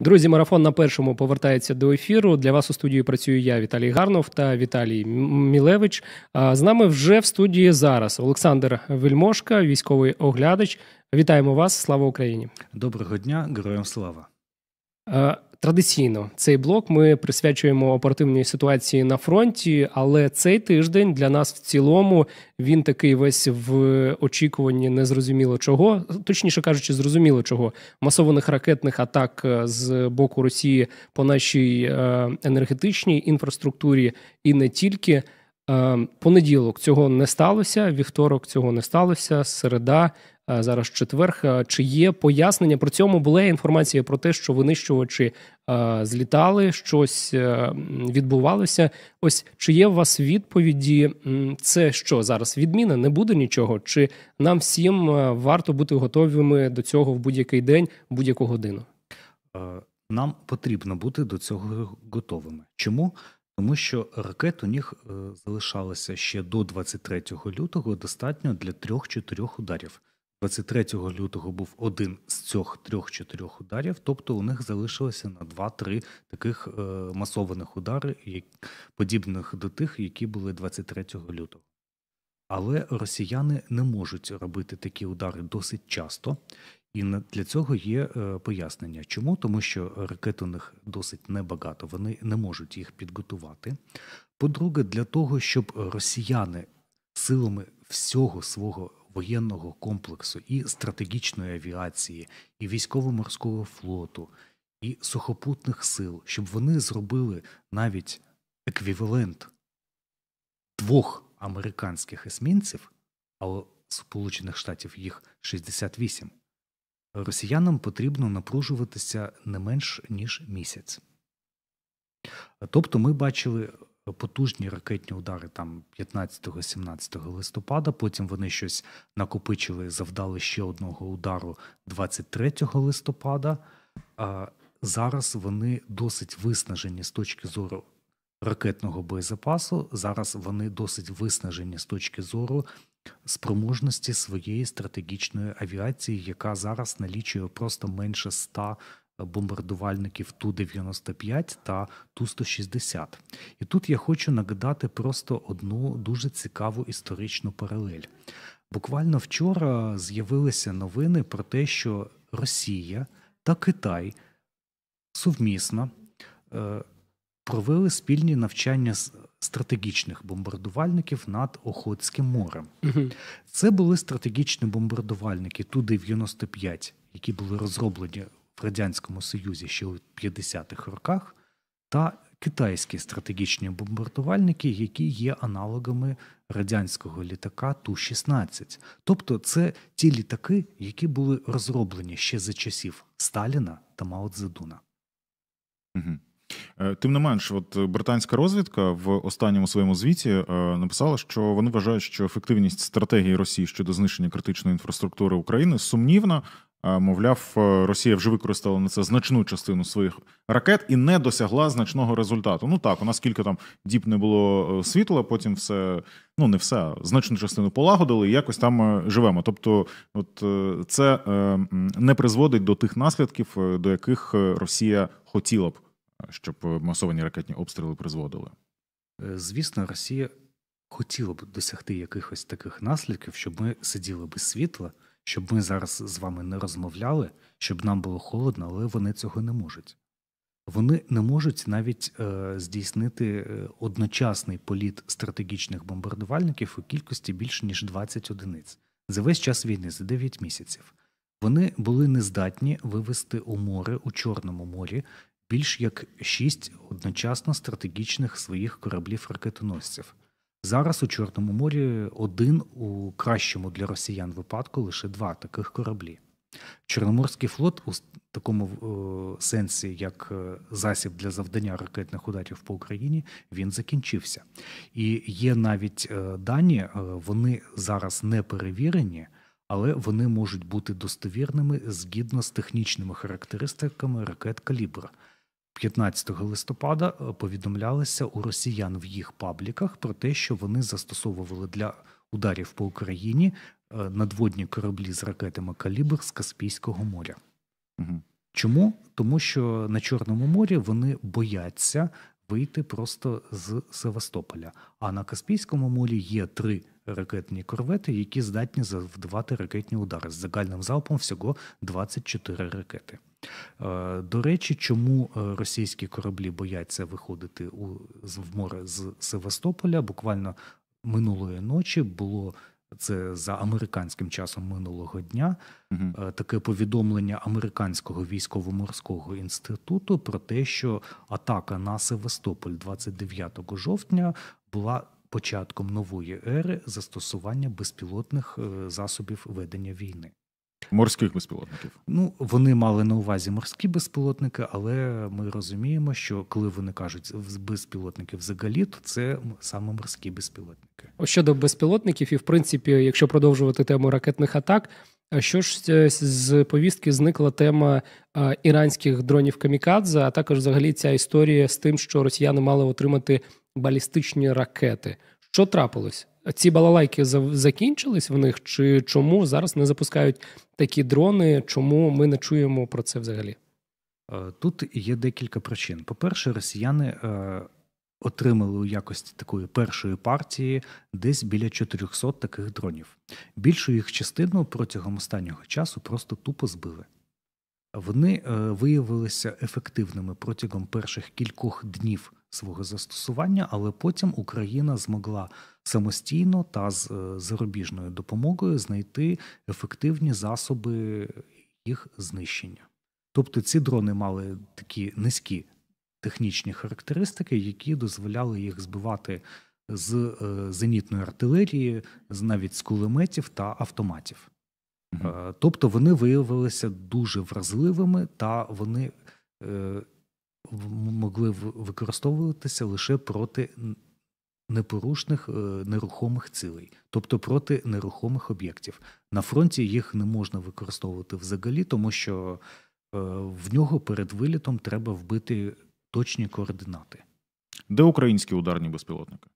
Друзі, марафон на першому повертається до ефіру. Для вас у студії працюю я, Віталій Гарнов та Віталій Мілевич. з нами вже в студії зараз Олександр Вельмошка, військовий оглядач. Вітаємо вас! Слава Україні! Доброго дня, героям слава! Традиційно цей блок ми присвячуємо оперативній ситуації на фронті, але цей тиждень для нас в цілому він такий весь в очікуванні незрозуміло чого, точніше кажучи, зрозуміло чого масованих ракетних атак е, з боку Росії по нашій е, енергетичній інфраструктурі, і не тільки е, понеділок цього не сталося. Вівторок цього не сталося. Середа Е, зараз четверг. Е, чи є пояснення про цьому? Була інформація про те, що винищувачі е, злітали, щось відбувалося. Ось чи є у вас відповіді? Це що зараз? Відміна не буде нічого? Чи нам всім варто бути готовими до цього в будь-який день, в будь-яку годину? Нам потрібно бути до цього готовими. Чому? Тому що ракет у них залишалося ще до 23 лютого достатньо для 3-4 ударів. 23 лютого був один з цих трьох-чотирьох ударів. Тобто у них залишилося на 2-3 таких е, масованих удари, як, подібних до тих, які були 23 лютого. Але росіяни не можуть робити такі удари досить часто, і для цього є е, пояснення. Чому? Тому що ракет у них досить небагато, вони не можуть їх підготувати. По-друге, для того, щоб росіяни силами всього свого воєнного комплексу, і стратегічної авіації, і військово-морського флоту, і сухопутних сил, щоб вони зробили навіть еквівалент двох американських есмінців, але Сполучених Штатів їх 68, росіянам потрібно напружуватися не менш ніж місяць. Тобто ми бачили потужні ракетні удари там 15-17 листопада. Потім вони щось накопичили, завдали ще одного удару 23 листопада. А зараз вони досить виснажені з точки зору. Ракетного боєзапасу зараз вони досить виснажені з точки зору спроможності своєї стратегічної авіації, яка зараз налічує просто менше 100 бомбардувальників Ту-95 та Ту-160. І тут я хочу нагадати просто одну дуже цікаву історичну паралель. Буквально вчора з'явилися новини про те, що Росія та Китай сумісно е, провели спільні навчання з. Стратегічних бомбардувальників над Охотським морем це були стратегічні бомбардувальники Ту-95, які були розроблені в Радянському Союзі ще у 50-х роках, та китайські стратегічні бомбардувальники, які є аналогами радянського літака Ту-16. Тобто це ті літаки, які були розроблені ще за часів Сталіна та Мао Цзедуна. Угу. Тим не менш, от британська розвідка в останньому своєму звіті е, написала, що вони вважають, що ефективність стратегії Росії щодо знищення критичної інфраструктури України сумнівна, Мовляв, е, Росія вже використала на це значну частину своїх ракет і не досягла значного результату. Ну так, у нас кілька там діб не було е, світла, потім все, ну не все, значну частину полагодили і якось там е, живемо. Тобто, от це не призводить до тих наслідків, до яких Росія хотіла б, щоб масовані ракетні обстріли призводили. Звісно, Росія хотіла б досягти якихось таких наслідків, щоб ми сиділи без світла щоб ми зараз з вами не розмовляли, щоб нам було холодно, але вони цього не можуть. Вони не можуть навіть е, здійснити е, одночасний політ стратегічних бомбардувальників у кількості більше ніж 20 одиниць за весь час війни, за 9 місяців. Вони були нездатні вивести у море у Чорному морі більш як 6 одночасно стратегічних своїх кораблів ракетоносців. Зараз у Чорному морі один у кращому для росіян випадку лише два таких кораблі. Чорноморський флот у такому о, е, сенсі, як е, засіб для завдання ракетних ударів по Україні, він закінчився. І є навіть е, дані, вони зараз не перевірені, але вони можуть бути достовірними згідно з технічними характеристиками ракет калібра. 15 листопада е, повідомлялися у росіян в їх пабліках про те, що вони застосовували для ударів по Україні е, надводні кораблі з ракетами калібр з Каспійського моря. Угу. Чому? Тому що на Чорному морі вони бояться вийти просто з Севастополя. А на Каспійському морі є три ракетні корвети, які здатні завдавати ракетні удари з загальним залпом всього 24 ракети. Е, до речі, чому е, російські кораблі бояться виходити у в море з Севастополя? Буквально минулої ночі було це за американським часом минулого дня угу. таке повідомлення американського військово-морського інституту про те, що атака на Севастополь 29 жовтня була. Початком нової ери застосування безпілотних е, засобів ведення війни, Морських безпілотників. Ну, вони мали на увазі морські безпілотники, але ми розуміємо, що коли вони кажуть безпілотники взагалі, то це саме морські безпілотники. Щодо безпілотників, і в принципі, якщо продовжувати тему ракетних атак, е, що ж е, з повістки зникла тема е, іранських дронів Камікадзе, а також взагалі ця історія з тим, що росіяни мали отримати балістичні ракети. Що трапилось? ці балалайки закінчились в них, чи чому зараз не запускають такі дрони? Чому ми не чуємо про це взагалі? Е, тут є декілька причин. По-перше, росіяни е, отримали у якості такої першої партії десь біля 400 таких дронів. Більшу їх частину протягом останнього часу просто тупо збили. Вони е, виявилися ефективними протягом перших кількох днів свого застосування, але потім Україна змогла самостійно та з е, зарубіжною допомогою знайти ефективні засоби їх знищення. Тобто ці дрони мали такі низькі технічні характеристики, які дозволяли їх збивати з е, зенітної артилерії, навіть з кулеметів та автоматів. Е, тобто вони виявилися дуже вразливими та вони могли використовуватися лише проти непорушних е, нерухомих цілей, тобто проти нерухомих об'єктів. На фронті їх не можна використовувати взагалі, тому що е, в нього перед вилітом треба вбити точні координати. Де українські ударні безпілотники?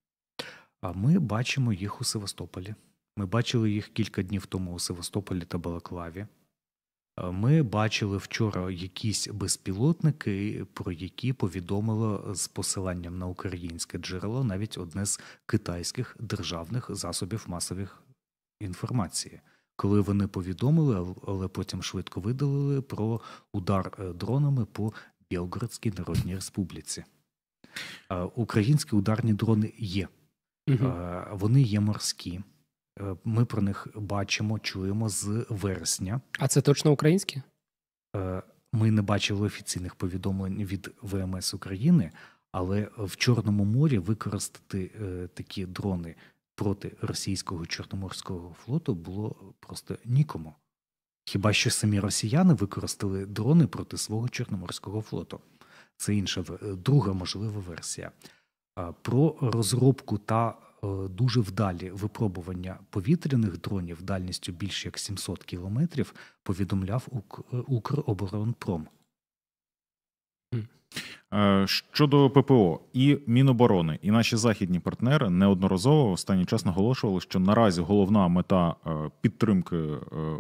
А ми бачимо їх у Севастополі. Ми бачили їх кілька днів тому у Севастополі та Балаклаві. Ми бачили вчора якісь безпілотники, про які повідомило з посиланням на українське джерело навіть одне з китайських державних засобів масових інформації. Коли вони повідомили, але потім швидко видалили про удар е, дронами по Білгородській Народній Республіці. Е, українські ударні дрони є, угу. вони є морські. Е, ми про них бачимо, чуємо з вересня. А це точно українські? Е, ми не бачили офіційних повідомлень від ВМС України, але в Чорному морі використати е, такі дрони проти російського чорноморського флоту було просто нікому. Хіба що самі росіяни використали дрони проти свого чорноморського флоту? Це інша друга можлива версія. Про розробку та Е, дуже вдалі випробування повітряних дронів дальністю більше як 700 кілометрів, повідомляв е, Укроборонпром. Е, щодо ППО і Міноборони, і наші західні партнери неодноразово останній час наголошували, що наразі головна мета підтримки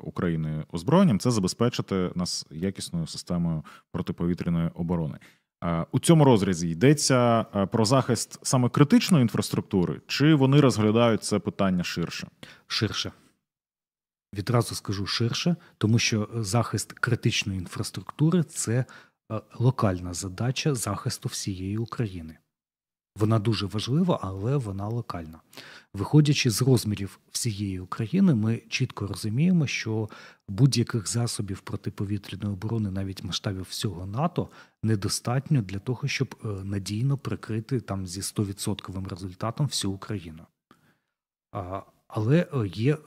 України озброєнням це забезпечити нас якісною системою протиповітряної оборони. Е, у цьому розрізі йдеться е, про захист саме критичної інфраструктури, чи вони розглядають це питання ширше? Ширше. Відразу скажу ширше, тому що е, захист критичної інфраструктури це локальна задача захисту всієї України. Вона дуже важлива, але вона локальна. Виходячи з розмірів всієї України, ми чітко розуміємо, що будь-яких засобів протиповітряної оборони, навіть масштабів всього НАТО, недостатньо для того, щоб е, надійно прикрити там зі 100% результатом всю Україну. Але е, є е,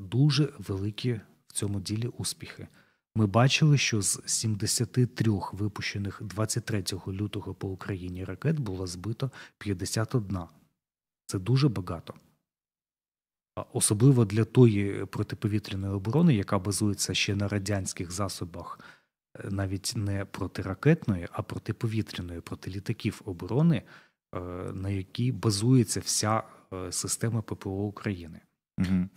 дуже великі в цьому ділі успіхи. Ми бачили, що з 73 випущених 23 лютого по Україні ракет було збито 51. Це дуже багато. Особливо для тої протиповітряної оборони, яка базується ще на радянських засобах, е, навіть не протиракетної, а протиповітряної, проти літаків оборони, е, на якій базується вся е, система ППО України. Угу.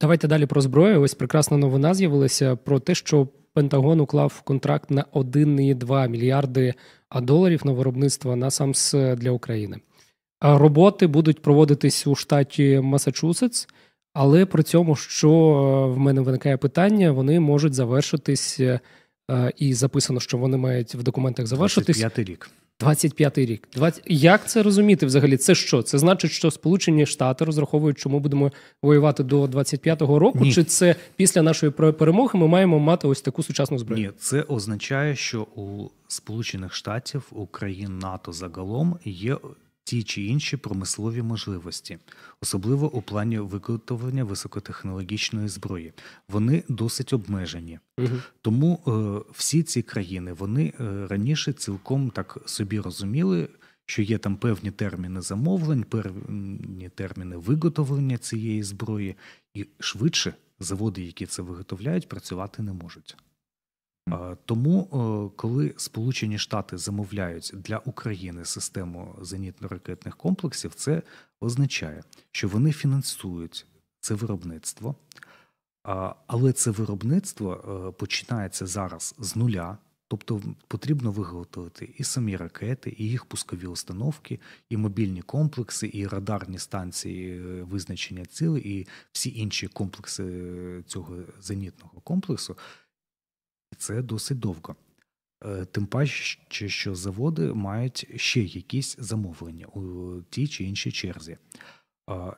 Давайте далі про зброю. Ось прекрасна новина з'явилася про те, що Пентагон уклав контракт на 1,2 мільярди доларів на виробництво на САМС е, для України. Роботи будуть проводитись у штаті Масачусетс, але при цьому, що е, в мене виникає питання, вони можуть завершитись, е, і записано, що вони мають в документах завершитись. 25 рік. 25-й рік. 20... Як це розуміти взагалі? Це що? Це значить, що Сполучені Штати розраховують, що ми будемо воювати до 25-го року? Ні. Чи це після нашої перемоги ми маємо мати ось таку сучасну зброю? Ні, це означає, що у Сполучених Штатів у країн НАТО загалом є ті чи інші промислові можливості, особливо у плані виготовлення високотехнологічної зброї. Вони досить обмежені. Угу. Тому е, всі ці країни вони е, раніше цілком так собі розуміли. Що є там певні терміни замовлень, певні терміни виготовлення цієї зброї, і швидше заводи, які це виготовляють, працювати не можуть. Е, тому, е, коли Сполучені Штати замовляють для України систему зенітно-ракетних комплексів, це означає, що вони фінансують це виробництво, але це виробництво е, починається зараз з нуля. Тобто потрібно виготовити і самі ракети, і їх пускові установки, і мобільні комплекси, і радарні станції визначення цілей, і всі інші комплекси цього зенітного комплексу це досить довго. Е, тим паче, що заводи мають ще якісь замовлення у тій чи іншій черзі. Е,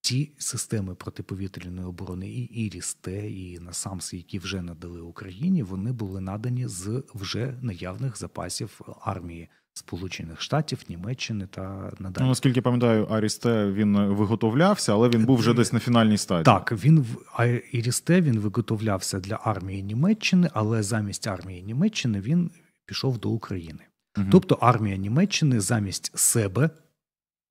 ті системи протиповітряної оборони, і Ірісте, і Насамс, які вже надали Україні, вони були надані з вже наявних запасів армії. Сполучених Штатів, Німеччини та надалі. Ну, Наскільки пам'ятаю, Арісте він виготовлявся, але він був вже десь на фінальній стадії. Так, він в Арісте він виготовлявся для армії Німеччини, але замість армії Німеччини він пішов до України. Угу. Тобто армія Німеччини замість себе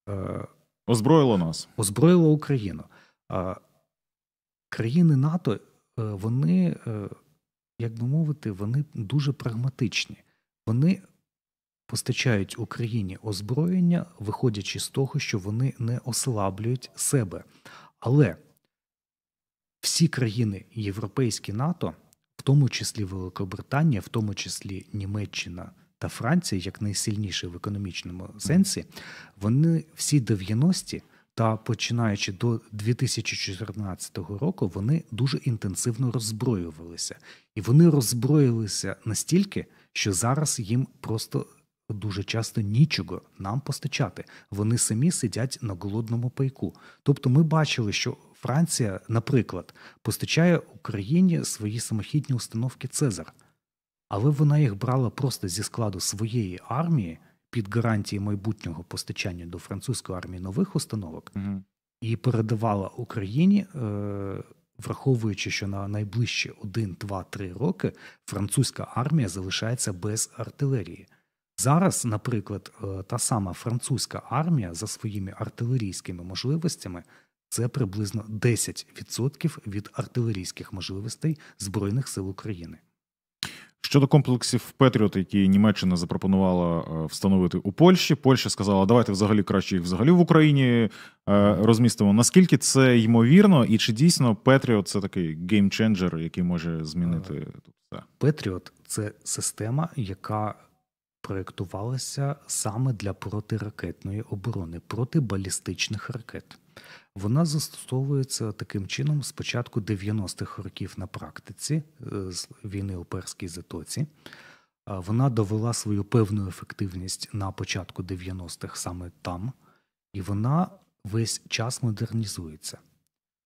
е, озброїла нас, озброїла Україну. Е, країни НАТО, е, вони, е, як би мовити, вони дуже прагматичні. Вони постачають Україні озброєння, виходячи з того, що вони не ослаблюють себе. Але всі країни Європейські НАТО, в тому числі Великобританія, в тому числі Німеччина та Франція, як найсильніші в економічному сенсі, вони всі 90-ті та починаючи до 2014 року, вони дуже інтенсивно роззброювалися, і вони роззброїлися настільки, що зараз їм просто дуже часто нічого нам постачати. Вони самі сидять на голодному пайку. Тобто, ми бачили, що Франція, наприклад, постачає Україні свої самохідні установки Цезар, але вона їх брала просто зі складу своєї армії під гарантії майбутнього постачання до французької армії нових установок і передавала Україні. Е- Враховуючи, що на найближчі 1, 2, 3 роки французька армія залишається без артилерії. Зараз, наприклад, е, та сама французька армія за своїми артилерійськими можливостями це приблизно 10% від артилерійських можливостей Збройних сил України. Щодо комплексів Петріот, які Німеччина запропонувала е, встановити у Польщі, Польща сказала, давайте взагалі краще їх взагалі в Україні е, розмістимо. Наскільки це ймовірно, і чи дійсно Петріот це такий геймченджер, який може змінити тут все? Петріот це система, яка проєктувалася саме для протиракетної оборони, протибалістичних ракет. Вона застосовується таким чином з початку 90-х років на практиці е, з війни у перській затоці. Вона довела свою певну ефективність на початку 90-х саме там, і вона весь час модернізується.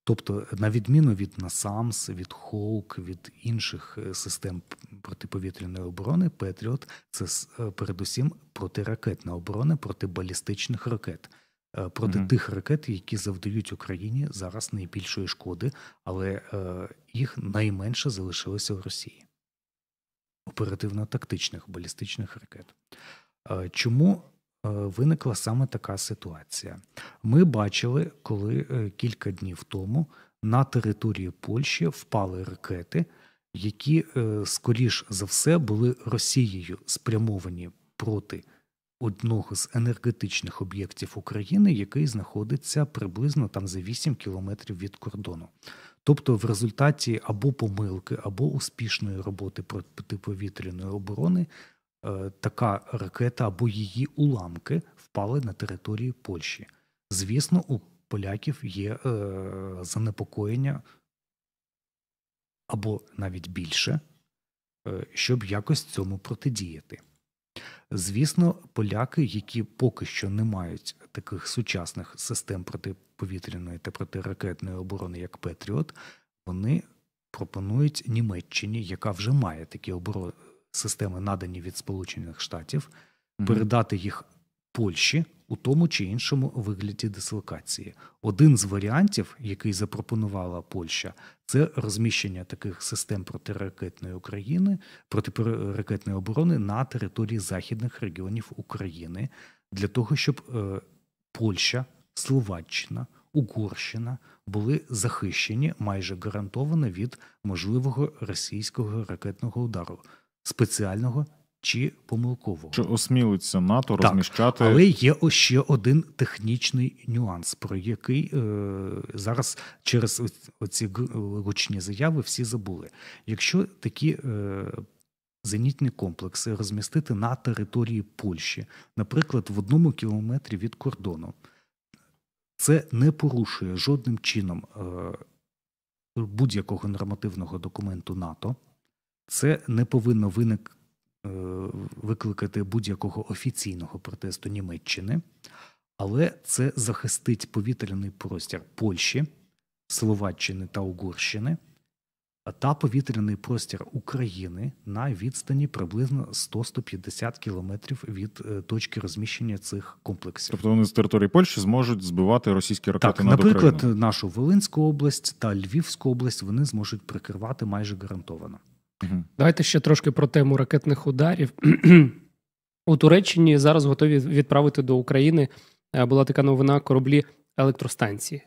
Тобто, на відміну від Насамс, від Хоук, від інших е, систем протиповітряної оборони, Петріот це е, передусім протиракетна оборона проти балістичних ракет. Е, проти mm тих ракет, які завдають Україні зараз найбільшої шкоди, але е, їх найменше залишилося в Росії оперативно-тактичних балістичних ракет. Е, чому Е, виникла саме така ситуація. Ми бачили, коли е, кілька днів тому на території Польщі впали ракети, які, е, скоріш за все, були Росією спрямовані проти одного з енергетичних об'єктів України, який знаходиться приблизно там за 8 кілометрів від кордону. Тобто в результаті або помилки, або успішної роботи протиповітряної оборони Е, така ракета або її уламки впали на території Польщі. Звісно, у поляків є е, занепокоєння або навіть більше, е, щоб якось цьому протидіяти. Звісно, поляки, які поки що не мають таких сучасних систем протиповітряної та протиракетної оборони, як Петріот, вони пропонують Німеччині, яка вже має такі оборони, системи, надані від Сполучених Штатів, угу. передати їх Польщі у тому чи іншому вигляді дислокації. Один з варіантів, який запропонувала Польща, це розміщення таких систем протиракетної України, протиракетної оборони на території західних регіонів України для того, щоб е, Польща, Словаччина. Угорщина були захищені майже гарантовано від можливого російського ракетного удару спеціального чи помилкового. Чи осмілиться НАТО так, розміщати. Але є ще один технічний нюанс, про який е, зараз через оці ручні заяви всі забули. Якщо такі. Е, Зенітні комплекси розмістити на території Польщі, наприклад, в одному кілометрі від кордону, це не порушує жодним чином е, будь-якого нормативного документу НАТО. Це не повинно виник, е, викликати будь-якого офіційного протесту Німеччини, але це захистить повітряний простір Польщі, Словаччини та Угорщини та повітряний простір України на відстані приблизно 100-150 кілометрів від е, точки розміщення цих комплексів. Тобто вони з території Польщі зможуть збивати російські ракети так, над наприклад, Україну? нашу Волинську область та Львівську область вони зможуть прикривати майже гарантовано. Давайте ще трошки про тему ракетних ударів. У Туреччині зараз готові відправити до України. Е, була така новина кораблі електростанції.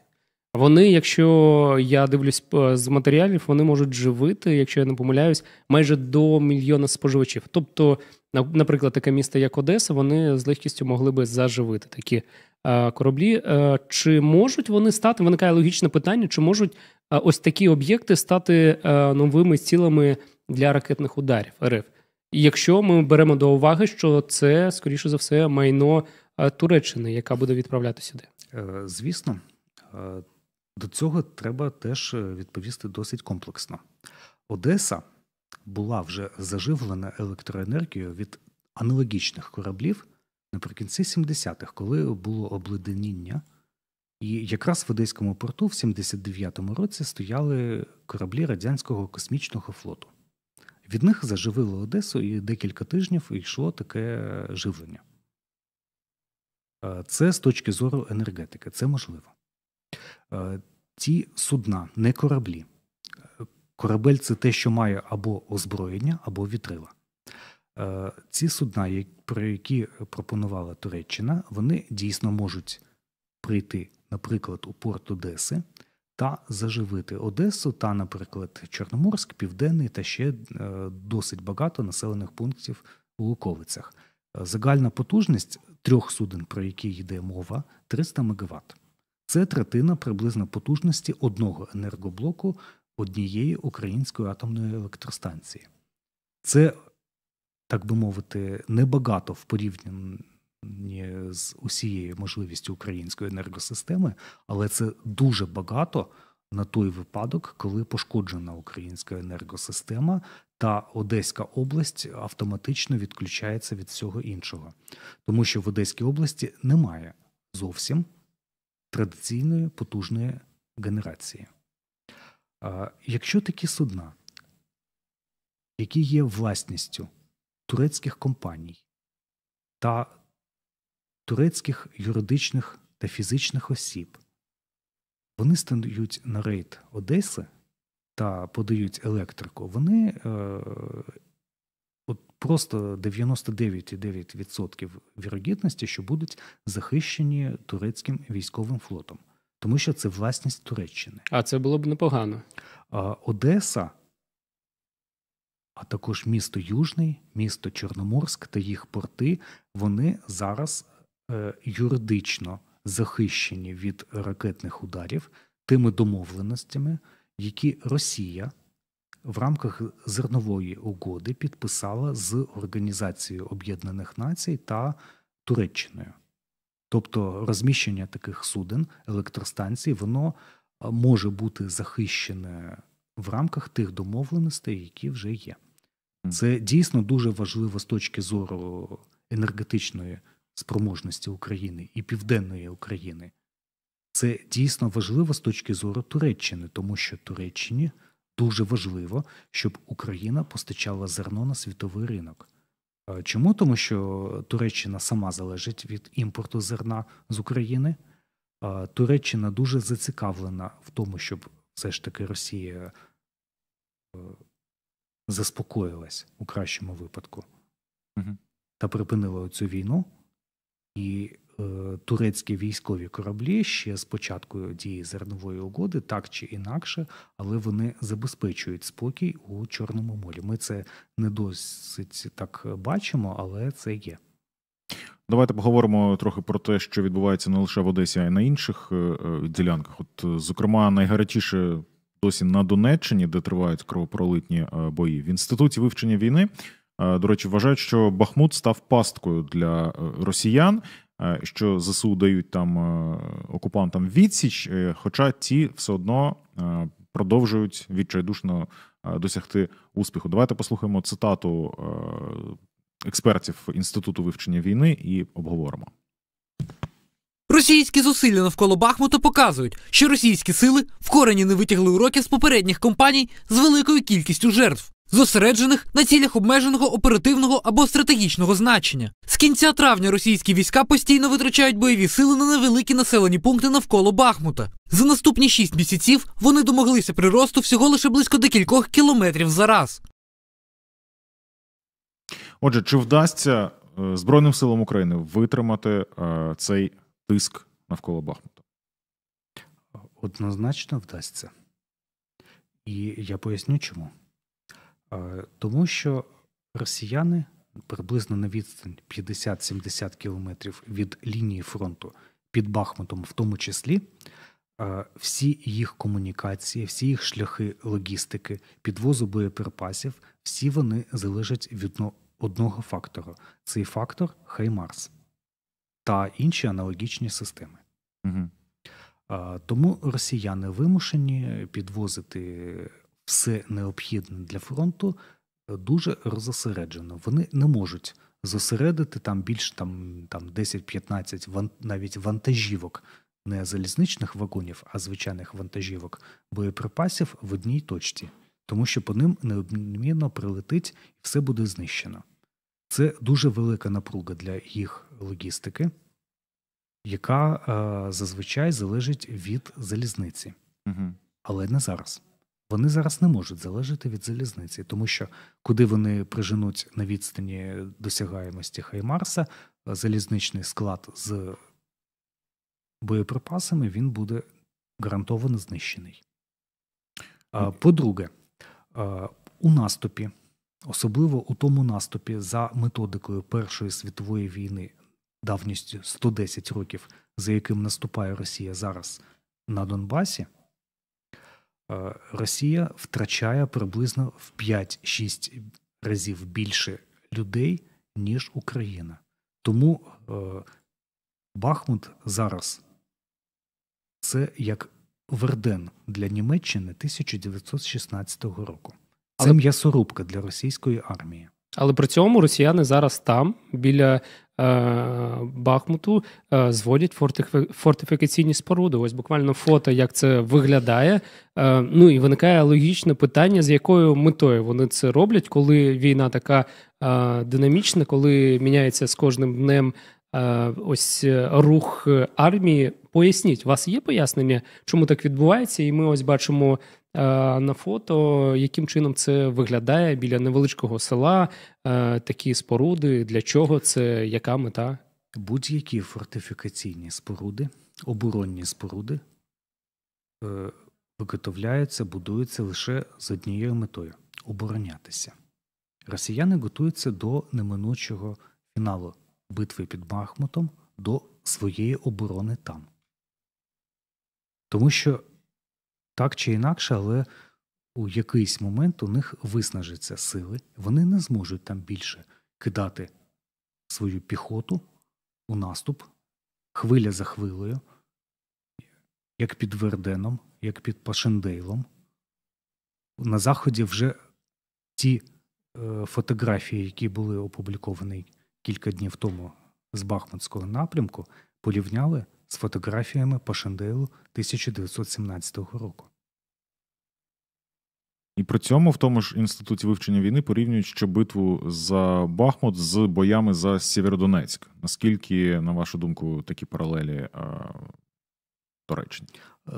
Вони, якщо я дивлюсь е, з матеріалів, вони можуть живити, якщо я не помиляюсь, майже до мільйона споживачів. Тобто, наприклад, таке місто, як Одеса, вони з легкістю могли би заживити такі е, кораблі. Чи можуть вони стати? Виникає логічне питання: чи можуть ось такі об'єкти стати новими цілими? для ракетних ударів РФ. І якщо ми беремо до уваги, що це, скоріше за все, майно е, Туреччини, яка буде відправляти сюди, е, звісно, е, до цього треба теж відповісти досить комплексно. Одеса була вже заживлена електроенергією від аналогічних кораблів наприкінці 70-х, коли було обледеніння. І якраз в Одеському порту в 79-му році стояли кораблі радянського космічного флоту. Від них заживили Одесу, і декілька тижнів йшло таке живлення. Е, це з точки зору енергетики, це можливо. Е, ті судна, не кораблі. Е, корабель це те, що має або озброєння, або вітрила. Ці судна, про які пропонувала Туреччина, вони дійсно можуть прийти, наприклад, у порт Одеси та заживити Одесу та, наприклад, Чорноморськ, Південний та ще е, досить багато населених пунктів у Луковицях. Загальна потужність трьох суден, про які йде мова, 300 МВт. Це третина приблизно потужності одного енергоблоку однієї української атомної електростанції. Це, так би мовити, небагато в порівнянні з усією можливістю української енергосистеми, але це дуже багато на той випадок, коли пошкоджена українська енергосистема та Одеська область автоматично відключається від всього іншого, тому що в Одеській області немає зовсім традиційної потужної генерації. Якщо такі судна, які є власністю турецьких компаній та турецьких юридичних та фізичних осіб. Вони стають на рейд Одеси та подають електрику. Вони е, от просто 99,9% вірогідності, що будуть захищені турецьким військовим флотом, тому що це власність Туреччини. А це було б непогано. Одеса, а також місто Южний, місто Чорноморськ та їх порти, вони зараз Е, юридично захищені від ракетних ударів тими домовленостями, які Росія в рамках зернової угоди підписала з Організацією Об'єднаних Націй та Туреччиною. Тобто розміщення таких суден, електростанцій, воно е, може бути захищене в рамках тих домовленостей, які вже є. Це дійсно дуже важливо з точки зору енергетичної спроможності України і Південної України. Це дійсно важливо з точки зору Туреччини, тому що Туреччині дуже важливо, щоб Україна постачала зерно на світовий ринок. Чому? Тому що Туреччина сама залежить від імпорту зерна з України. Туреччина дуже зацікавлена в тому, щоб все ж таки Росія е, заспокоїлась у кращому випадку угу. та припинила цю війну і е, турецькі військові кораблі ще з початку дії зернової угоди, так чи інакше, але вони забезпечують спокій у Чорному морі. Ми це не досить так бачимо, але це є. Давайте поговоримо трохи про те, що відбувається не лише в Одесі, а й на інших е, е, ділянках. От, зокрема, найгарячіше досі на Донеччині, де тривають кровопролитні бої в інституті вивчення війни. Е, до речі, вважають, що Бахмут став пасткою для е, росіян. Е, що ЗСУ дають там окупантам відсіч, хоча ті все одно продовжують відчайдушно досягти успіху. Давайте послухаємо цитату експертів інституту вивчення війни і обговоримо. Російські зусилля навколо Бахмута показують, що російські сили в корені не витягли уроки з попередніх компаній з великою кількістю жертв зосереджених на цілях обмеженого оперативного або стратегічного значення. З кінця травня російські війська постійно витрачають бойові сили на невеликі населені пункти навколо Бахмута. За наступні шість місяців вони домоглися приросту всього лише близько декількох кілометрів за раз. Отже, чи вдасться е, Збройним силам України витримати е, цей тиск навколо Бахмута? Однозначно вдасться. І я поясню, чому. Тому що росіяни приблизно на відстань 50-70 кілометрів від лінії фронту під Бахмутом, в тому числі, всі їх комунікації, всі їх шляхи логістики, підвозу боєприпасів, всі вони залежать від одного фактора: цей фактор Хаймарс та інші аналогічні системи. Угу. Тому росіяни вимушені підвозити все необхідне для фронту е, дуже розосереджено. Вони не можуть зосередити там більше там, там 10-15 навіть вантажівок, не залізничних вагонів, а звичайних вантажівок боєприпасів в одній точці, тому що по ним неодмінно прилетить і все буде знищено. Це дуже велика напруга для їх логістики, яка е, зазвичай залежить від залізниці, угу. але не зараз. Вони зараз не можуть залежати від залізниці, тому що куди вони приженуть на відстані досягаємості Хаймарса, залізничний склад з боєприпасами він буде гарантовано знищений. По-друге, у наступі, особливо у тому наступі, за методикою Першої світової війни, давністю 110 років, за яким наступає Росія зараз на Донбасі. Е, Росія втрачає приблизно в 5-6 разів більше людей, ніж Україна. Тому е, Бахмут зараз це як Верден для Німеччини 1916 року. Це м'ясорубка для російської армії. Але при цьому росіяни зараз там, біля е, Бахмуту, е, зводять фортифікаційні споруди. Ось буквально фото, як це виглядає. Е, ну і виникає логічне питання, з якою метою вони це роблять, коли війна така е, динамічна, коли міняється з кожним днем е, ось е, рух армії. Поясніть, у вас є пояснення, чому так відбувається, і ми ось бачимо е, на фото, яким чином це виглядає біля невеличкого села, е, такі споруди, для чого це, яка мета? Будь-які фортифікаційні споруди, оборонні споруди е, виготовляються, будуються лише з однією метою оборонятися. Росіяни готуються до неминучого фіналу битви під Бахмутом, до своєї оборони там. Тому що так чи інакше, але у якийсь момент у них виснажаться сили, вони не зможуть там більше кидати свою піхоту у наступ хвиля за хвилею, як під Верденом, як під Пашендейлом. На Заході вже ті е, фотографії, які були опубліковані кілька днів тому з Бахмутського напрямку, порівняли з фотографіями по Шандейлу 1917 року. І при цьому в тому ж інституті вивчення війни порівнюють ще битву за Бахмут з боями за Сєвєродонецьк. Наскільки, на вашу думку, такі паралелі е, доречні? Е,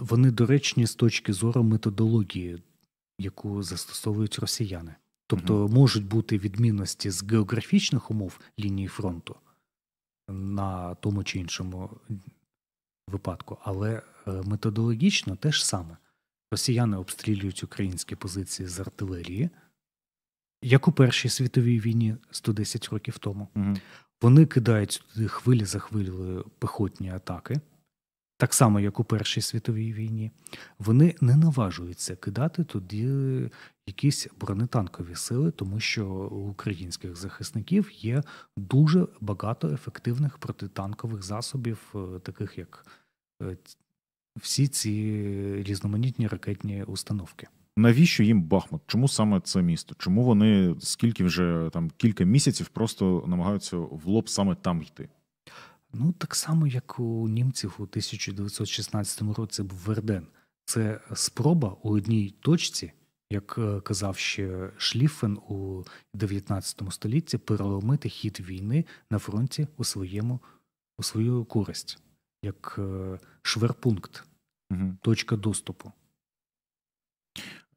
вони доречні з точки зору методології, яку застосовують росіяни. Тобто угу. можуть бути відмінності з географічних умов лінії фронту на тому чи іншому випадку. Але е, методологічно те ж саме. Росіяни обстрілюють українські позиції з артилерії, як у Першій світовій війні 110 років тому. Угу. Вони кидають туди хвилі за хвилею пехотні атаки, так само, як у Першій світовій війні. Вони не наважуються кидати туди якісь бронетанкові сили, тому що у українських захисників є дуже багато ефективних протитанкових засобів, е, таких як е, всі ці різноманітні ракетні установки. Навіщо їм Бахмут? Чому саме це місто? Чому вони скільки вже там кілька місяців просто намагаються в лоб саме там йти? Ну так само, як у німців у 1916 році був Верден. Це спроба у одній точці як е, казав ще шліфен у 19 столітті, переломити хід війни на фронті у своєму у свою користь, як е, шверпункт, угу. точка доступу.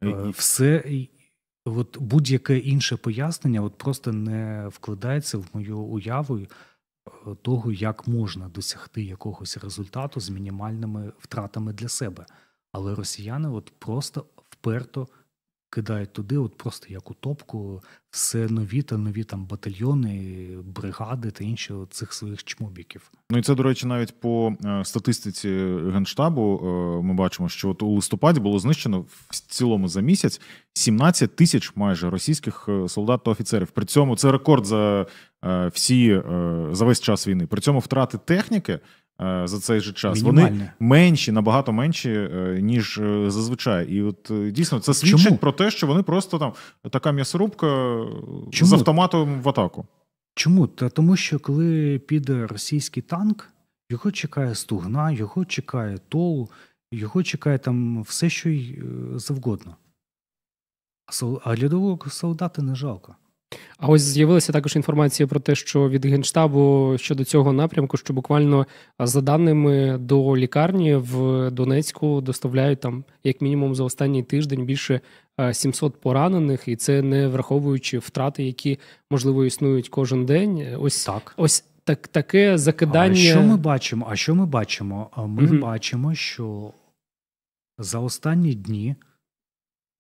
Е, все от будь-яке інше пояснення от просто не вкладається в мою уяву того, як можна досягти якогось результату з мінімальними втратами для себе. Але росіяни от просто вперто кидають туди, от просто як у топку, все нові та нові там батальйони, бригади та інші цих своїх чмобіків. Ну і це, до речі, навіть по е, статистиці генштабу е, ми бачимо, що от у листопаді було знищено в цілому за місяць 17 тисяч майже російських е, солдат та офіцерів. При цьому це рекорд за всі за весь час війни. При цьому втрати техніки. Е, за цей же час. Мінімальне. Вони менші, набагато менші, е, ніж е, зазвичай. І от дійсно це свідчить Чому? про те, що вони просто там така м'ясорубка Чому? з автоматом в атаку. Чому? Та тому що коли піде російський танк, його чекає стугна, його чекає тол, його чекає там все, що й завгодно. А рядового солдата не жалко. А ось з'явилася також інформація про те, що від генштабу щодо цього напрямку, що буквально за даними до лікарні в Донецьку доставляють там як мінімум за останній тиждень більше 700 поранених, і це не враховуючи втрати, які можливо існують кожен день. Ось так, ось так таке закидання. А Що ми бачимо? А що ми бачимо? Ми mm-hmm. бачимо, що за останні дні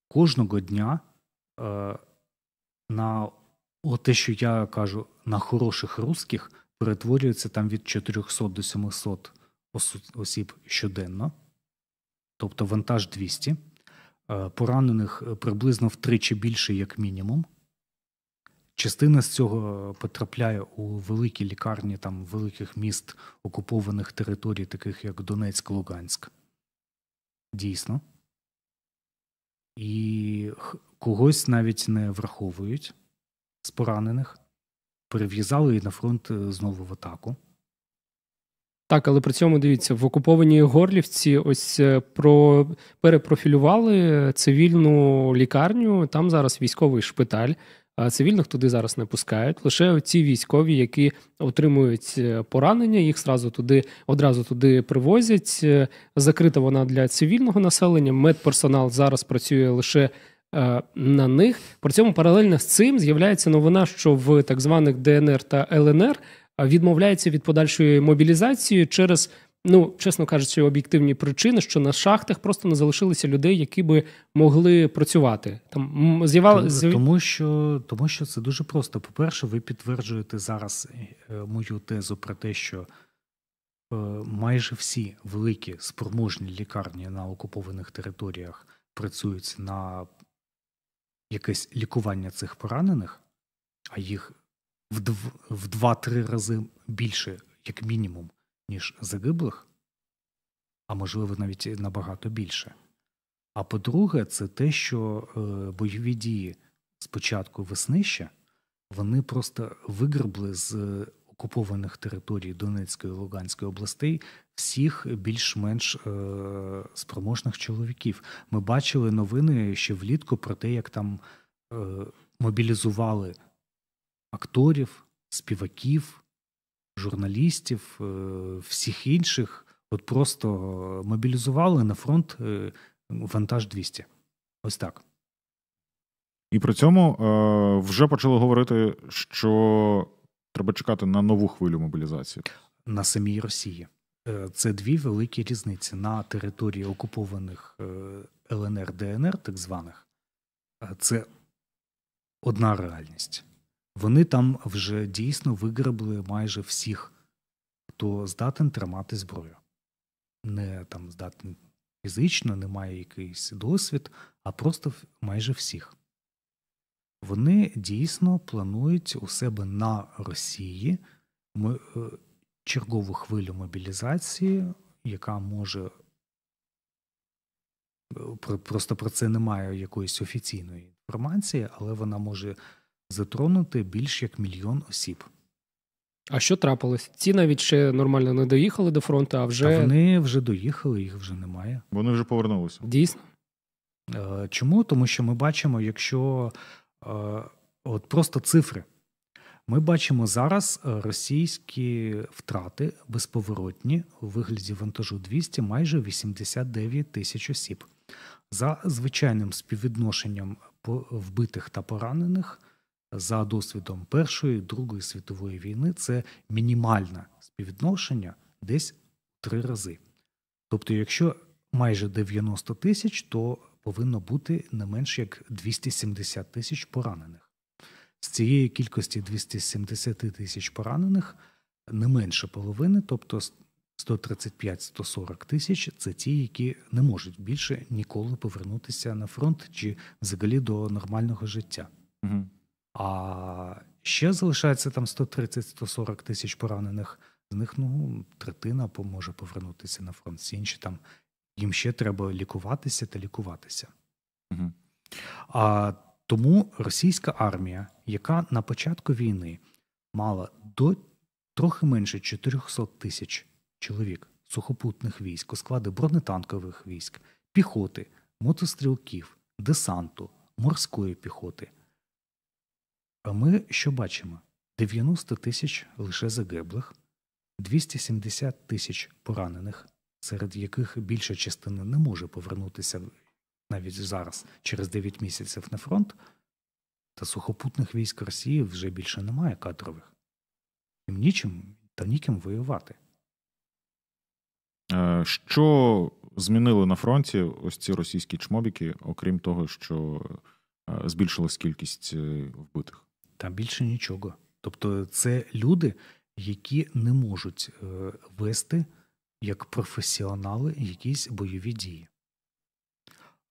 кожного дня е, на Оте, що я кажу, на хороших русських перетворюється там від 400 до 700 осіб щоденно, тобто вантаж 200, е, поранених е, приблизно втричі більше, як мінімум. Частина з цього потрапляє у великі лікарні там великих міст окупованих територій, таких як Донецьк, Луганськ. Дійсно. І когось навіть не враховують з поранених, перев'язали і на фронт е, знову в атаку. Так, але при цьому дивіться, в окупованій Горлівці ось е, про перепрофілювали цивільну лікарню. Там зараз військовий шпиталь, а цивільних туди зараз не пускають. Лише ці військові, які отримують е, поранення, їх сразу туди одразу туди привозять. Закрита вона для цивільного населення. Медперсонал зараз працює лише Е, на них. При цьому паралельно з цим з'являється новина, що в так званих ДНР та ЛНР е, відмовляється від подальшої мобілізації через. Ну, чесно кажучи, об'єктивні причини, що на шахтах просто не залишилися людей, які би могли працювати. Там з'явали тому, що тому, що це дуже просто. По-перше, ви підтверджуєте зараз е, мою тезу про те, що майже всі великі спроможні лікарні на окупованих територіях працюють на якесь лікування цих поранених, а їх в 2-3 рази більше, як мінімум, ніж загиблих, а можливо, навіть набагато більше. А по-друге, це те, що е, бойові дії спочатку весни ще вони просто вигребли з е, окупованих територій Донецької та Луганської областей всіх більш-менш е, спроможних чоловіків. Ми бачили новини ще влітку про те, як там е, мобілізували акторів, співаків, журналістів, е, всіх інших. От просто мобілізували на фронт вантаж 200. Ось так. І при цьому е, вже почали говорити, що треба чекати на нову хвилю мобілізації на самій Росії. Е, це дві великі різниці на території окупованих е, ЛНР ДНР, так званих, е, це одна реальність. Вони там вже дійсно виграбли майже всіх, хто здатен тримати зброю. Не там здатен фізично, не має якийсь досвід, а просто майже всіх. Вони дійсно планують у себе на Росії чергову хвилю мобілізації, яка може е, просто про це немає якоїсь офіційної інформації, але вона може затронути більш як мільйон осіб. А що трапилось? Ці навіть ще нормально не доїхали до фронту, а вже. А вони вже доїхали, їх вже немає. Вони вже повернулися. Дійсно. Е, чому? Тому що ми бачимо, якщо е, от просто цифри. Ми бачимо зараз е, російські втрати безповоротні у вигляді вантажу 200 майже 89 тисяч осіб. За звичайним співвідношенням вбитих та поранених за досвідом Першої Другої світової війни це мінімальне співвідношення десь три рази. Тобто, якщо майже 90 тисяч, то повинно бути не менш як 270 тисяч поранених. З цієї кількості 270 тисяч поранених не менше половини, тобто 135-140 тисяч це ті, які не можуть більше ніколи повернутися на фронт чи взагалі до нормального життя. Угу. А ще залишається там 130-140 тисяч поранених. З них ну третина може повернутися на фронт. Всі інші там їм ще треба лікуватися та лікуватися. Угу. А тому російська армія, яка на початку війни мала до трохи менше 400 тисяч чоловік сухопутних військ склади бронетанкових військ, піхоти, мотострілків, десанту, морської піхоти. А ми що бачимо? 90 тисяч лише загиблих, 270 тисяч поранених, серед яких більша частина не може повернутися навіть зараз, через 9 місяців на фронт, та сухопутних військ Росії вже більше немає кадрових. Їм нічим та ніким воювати. Е, що змінили на фронті ось ці російські чмобіки, окрім того, що е, збільшилась кількість е, вбитих? Там більше нічого. Тобто, це люди, які не можуть вести як професіонали якісь бойові дії.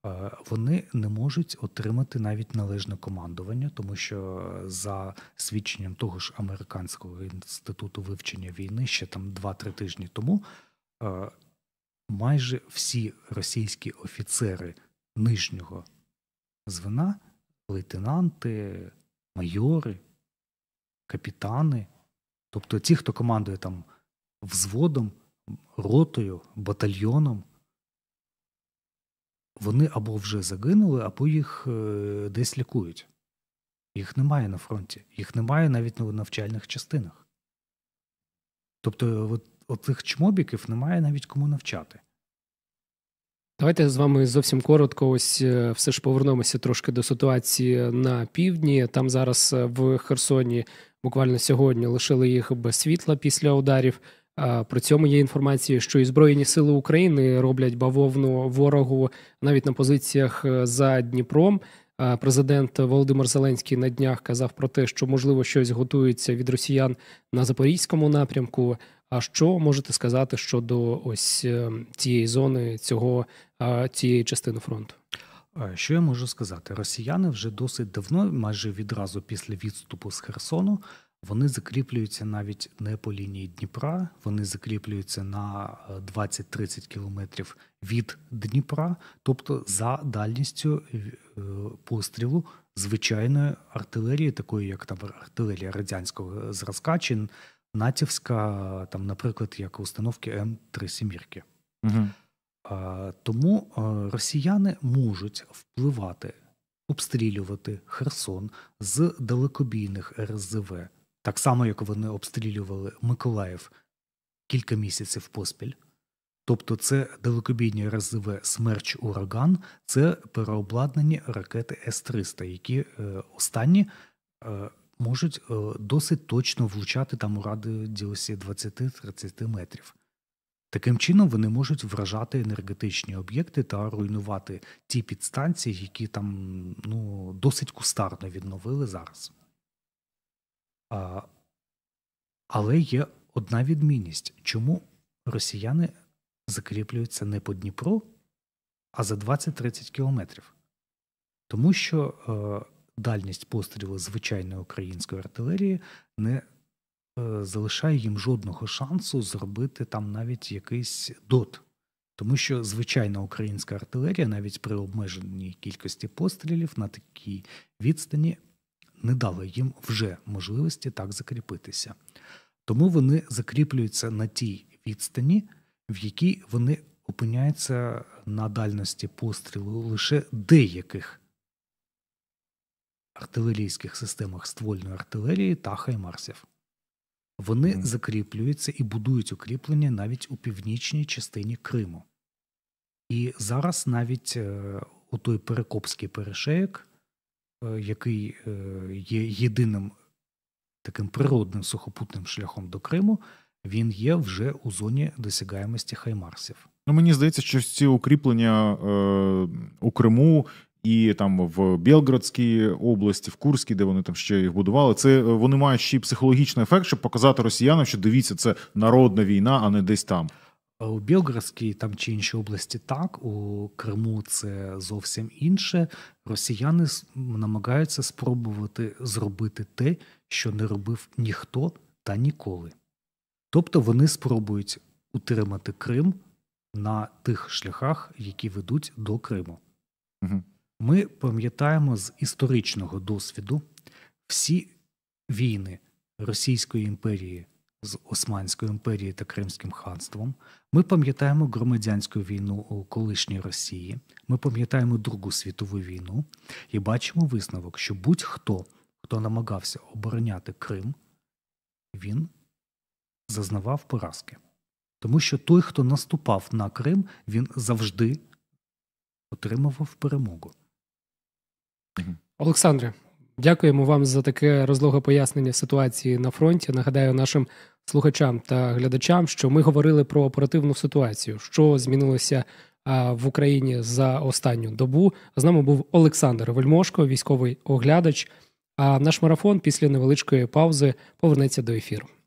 Е, вони не можуть отримати навіть належне командування, тому що е, за свідченням того ж американського інституту вивчення війни ще там 2-3 тижні тому е, майже всі російські офіцери нижнього звена, лейтенанти, майори, капітани, тобто ті, хто командує там взводом, ротою, батальйоном вони або вже загинули, або їх е, десь лікують. Їх немає на фронті, їх немає навіть на навчальних частинах. Тобто, от, от чмобіків немає навіть кому навчати. Давайте з вами зовсім коротко. Ось е, все ж повернемося трошки до ситуації на півдні. Там зараз е, в Херсоні буквально сьогодні лишили їх без світла після ударів. При цьому є інформація, що і Збройні Сили України роблять бавовну ворогу навіть на позиціях е, за Дніпром. Президент Володимир Зеленський на днях казав про те, що можливо щось готується від росіян на запорізькому напрямку. А що можете сказати щодо ось е, цієї зони, цього цієї частини фронту? Що я можу сказати? Росіяни вже досить давно, майже відразу після відступу з Херсону, вони закріплюються навіть не по лінії Дніпра, вони закріплюються на 20-30 е, кілометрів від Дніпра, тобто за дальністю е, пострілу звичайної артилерії, такої як там артилерія радянського е, зразка, чи натівська, там, наприклад, як установки М 37 Угу. Тому росіяни можуть впливати, обстрілювати Херсон з далекобійних РЗВ так само, як вони обстрілювали Миколаїв кілька місяців поспіль. Тобто, це далекобійні разове смерч ураган, це переобладнані ракети С-300, які е, останні е, можуть е, досить точно влучати там у радіусі 20-30 метрів. Таким чином, вони можуть вражати енергетичні об'єкти та руйнувати ті підстанції, які там ну, досить кустарно відновили зараз. Але є одна відмінність, чому росіяни закріплюються не по Дніпру, а за 20-30 кілометрів. Тому що е, дальність пострілу звичайної української артилерії не е, залишає їм жодного шансу зробити там навіть якийсь дот. Тому що звичайна українська артилерія, навіть при обмеженій кількості пострілів на такій відстані не дали їм вже можливості так закріпитися. Тому вони закріплюються на тій відстані, в якій вони опиняються на дальності пострілу лише деяких артилерійських системах ствольної артилерії та хаймарсів. Вони mm. закріплюються і будують укріплення навіть у північній частині Криму. І зараз навіть е, у той Перекопський перешеєк Е, який е, є єдиним таким природним сухопутним шляхом до Криму, він є вже у зоні досягаємості Хаймарсів. Ну мені здається, що ці укріплення е, у Криму. І там в Білградській області, в Курській, де вони там ще їх будували. Це е, вони мають ще й психологічний ефект, щоб показати росіянам, що дивіться, це народна війна, а не десь там. У Білградській там чи іншій області так, у Криму це зовсім інше. Росіяни намагаються спробувати зробити те, що не робив ніхто та ніколи. Тобто вони спробують утримати Крим на тих шляхах, які ведуть до Криму. Угу. Ми пам'ятаємо з історичного досвіду всі війни Російської імперії з Османською імперією та Кримським ханством. Ми пам'ятаємо громадянську війну у колишній Росії. Ми пам'ятаємо Другу світову війну і бачимо висновок, що будь-хто, хто намагався обороняти Крим, він зазнавав поразки. Тому що той, хто наступав на Крим, він завжди отримував перемогу. Олександре, дякуємо вам за таке розлоге пояснення ситуації на фронті. Нагадаю нашим слухачам та глядачам, що ми говорили про оперативну ситуацію, що змінилося в Україні за останню добу. З нами був Олександр Вельмошко, військовий оглядач. А наш марафон після невеличкої паузи повернеться до ефіру.